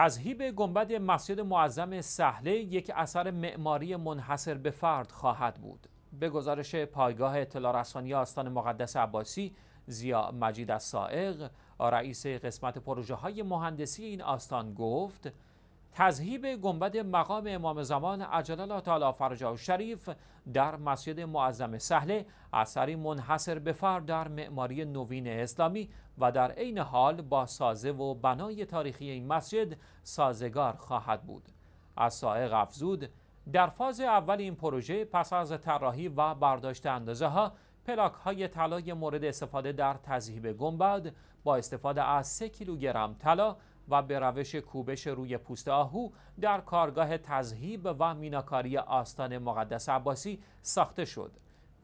تذهیب گنبد مسجد معظم سهله یک اثر معماری منحصر به فرد خواهد بود. به گزارش پایگاه اطلاع رسانی آستان مقدس عباسی زیا مجید از سائق رئیس قسمت پروژه های مهندسی این آستان گفت تذهیب گنبد مقام امام زمان عجل الله تعالی و شریف در مسجد معظم سهله اثری منحصر به در معماری نوین اسلامی و در عین حال با سازه و بنای تاریخی این مسجد سازگار خواهد بود از سائق افزود در فاز اول این پروژه پس از طراحی و برداشت اندازه ها پلاک های طلای مورد استفاده در تذهیب گنبد با استفاده از 3 کیلوگرم طلا و به روش کوبش روی پوست آهو در کارگاه تذهیب و میناکاری آستان مقدس عباسی ساخته شد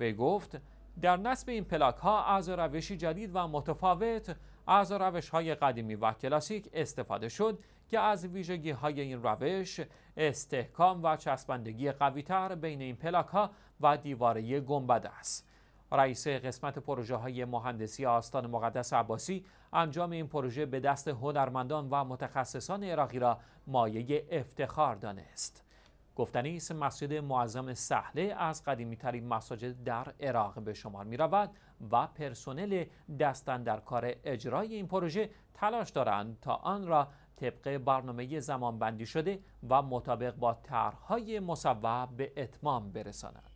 وی گفت در نصب این پلاک ها از روشی جدید و متفاوت از روش های قدیمی و کلاسیک استفاده شد که از ویژگی های این روش استحکام و چسبندگی قویتر بین این پلاک ها و دیواره گنبد است رئیس قسمت پروژه های مهندسی آستان مقدس عباسی انجام این پروژه به دست هنرمندان و متخصصان عراقی را مایه افتخار دانست. گفتنی است مسجد معظم سهله از قدیمی ترین مساجد در عراق به شمار می رود و پرسنل دستن در کار اجرای این پروژه تلاش دارند تا آن را طبق برنامه بندی شده و مطابق با طرحهای مصوب به اتمام برسانند.